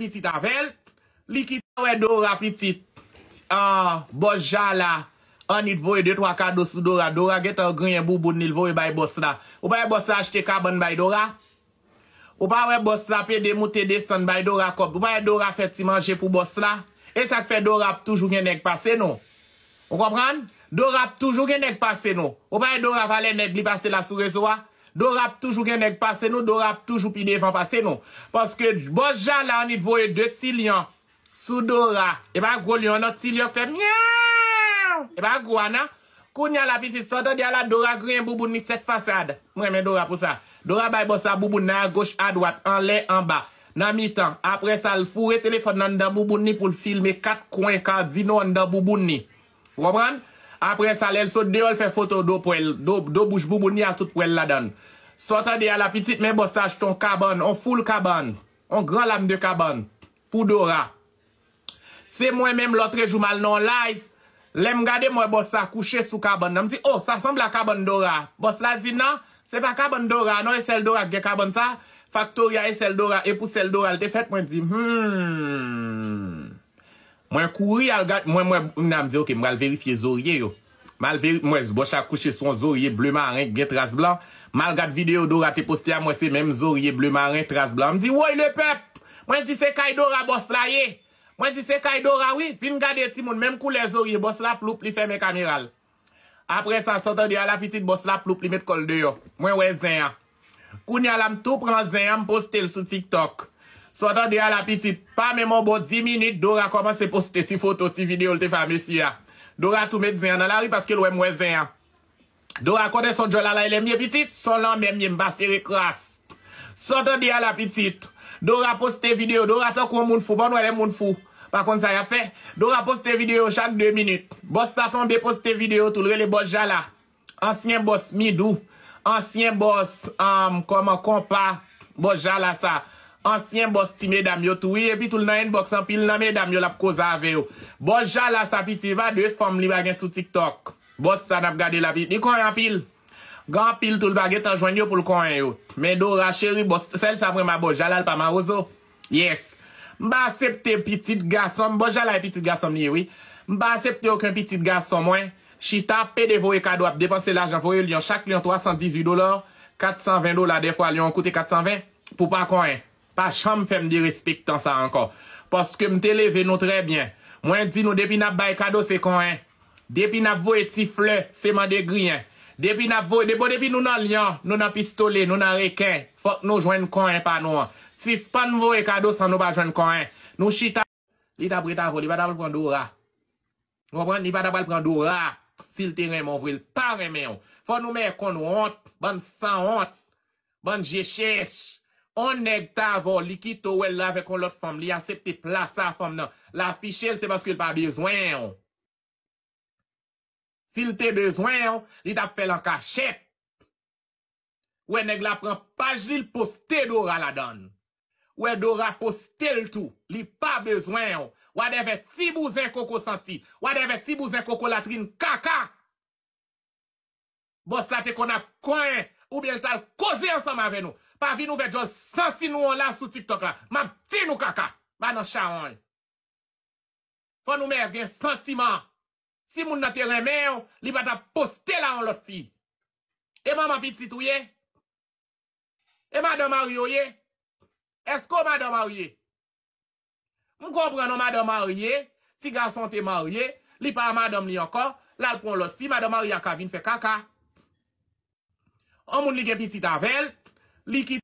Petit avel, li ki ta wè doura petit ah, bojja la, an it vowe 2-3 kado sou doura, doura get an grinyen bouboun nil vowe baye bos la. Ou baye bos la achete kaban baye doura, ou baye bos la pe demoute desan baye doura kop, ou baye doura fet si manje pou bos la, e sak fe doura pou toujou gen ek pase nou. Ou komran? Doura pou toujou gen ek pase nou. Ou baye doura pale neg li pase la sou rezo wa? Dora pou toujou gen neg pase nou, dora pou toujou pi devan pase nou. Paske bon jan la anit voye 2 ti liyon sou Dora. Eba gwo liyon, anot ti liyon fe miaw. Eba gwo anan, kou nyan la piti sotan di ala Dora gren boubouni set fasade. Mwen men Dora pou sa. Dora bay bosa boubouni a goch a dwat, an len an ba. Nan mi tan, apre sa l fure telefon nan dan boubouni pou l filme 4 kwen kardzino nan dan boubouni. Wobran? apre sa lèl so deol fè foto do pwèl, do bouj boubouni a tout pwèl la dan. Sotade a la pitit mè bò sa jtou kabon, an foul kabon, an gran lam de kabon, pou Dora. Se mwen mèm lotre jou mal nan live, lèm gade mwen bò sa kouche sou kabon, nam si, oh, sa sembla kabon Dora. Bò sa la di nan, se pa kabon Dora, nan e sel Dora gè kabon sa, faktoria e sel Dora, e pou sel Dora, lè te fèt mwen di, hmmm. Mwen kou ri al gat, mwen mwen mwen mnen mdi yo ke mwal verifiye zorye yo. Mwen mwen mwen mwen zboche akouche son zorye bleu marin gen tras blan. Mwen al gade videyo dora te poste ya mwen se mem zorye bleu marin tras blan. Mwen di woy le pep! Mwen di se kaj dora bost la ye! Mwen di se kaj dora oui! Fin gade ti moun mem koule zorye bost la plop li fe me kamiral. Apre sa an sotan di al apetit bost la plop li met kol de yo. Mwen wè zen ya. Kouni al amtou pran zen ya mposte l sou tiktok. Sot an de al apetit, pa mè mò bon 10 minit, dora koman se poste ti foto, ti video lte famesi ya. Dora tou mè dzyan, nan la ri paske lwè e mwè dzyan. Dora kote son jol alay e lè mè apetit, son lan mè mè mba se re kras. Sot an de al apetit, dora poste video, dora tok wè moun fou, ban wè moun fou, pa kon sa ya fe. Dora poste video chak 2 minit, boss satan be poste video, tou lwè lè boss jala. Ansyen boss midou, ansyen boss, am, koman kompa, boss jala sa. Ansyen bost si me dam yo touye, epi toul nan enboksan pil nan me dam yo la pou kozave yo. Bost jala sa piti va, dwe fom li bagen sou TikTok. Bost san ap gade la pi. Ni konjan pil. Gan pil toul bagen tanjwen yo pou lkonye yo. Men do ra cheri, sel sa prema bost jala lpaman ozo. Yes. Mba septe piti gasom, bost jala e piti gasom ni yo, mba septe okon piti gasom mwen, chita pede vowe kado ap depanse la jan vowe, lyon chak lyon 318 dolar, 420 dolar, defwa lyon kote 420, pou pa konye. La chanm fèm di respik tan sa ankon. Poske mte leve nou trebyen. Mwen di nou depi nap bay kado se konen. Depi nap voye tifle, seman de griyen. Depi nap voye, depo depi nou nan liyan, nou nan pistole, nou nan reken. Fok nou jwen konen pa nou an. Si span voye kado san nou pa jwen konen. Nou chita. Li tabri ta vo, li badabal pran dou ra. Li badabal pran dou ra. Sil teren moun vril. Paran men ou. Fok nou mè kon nou hont. Ban san hont. Ban je chèch. Non. On neg ta avor likito we lave kon lot fom li asepte plasa fom nan. La fichel se baske l pa bezwen yon. Si l te bezwen yon, li tap pel an kachet. We neg la pran paj li l poste dora la don. We dora poste l tou. Li pa bezwen yon. Wadeve tibouzen koko santi. Wadeve tibouzen koko latrin kaka. Bos la te kon ap kwen yon. Ou bel tal koze an sa ma ven nou. Pa vi nou ve jol senti nou an la sou TikTok la. Mam ti nou kaka. Ban an chanl. Fon nou mer gen senti man. Si moun nati reme yo, li bat ap poste la an lot fi. Eman ma biti tou ye? Eman don Mario ye? Esko man don Mario ye? Mou kompren nan man don Mario ye? Ti ga senti man yo ye? Li pa man don mi an kon? La l pou lot fi, man don Mario ya kavin fe kaka. Amoun like biti tavel, liki tavel.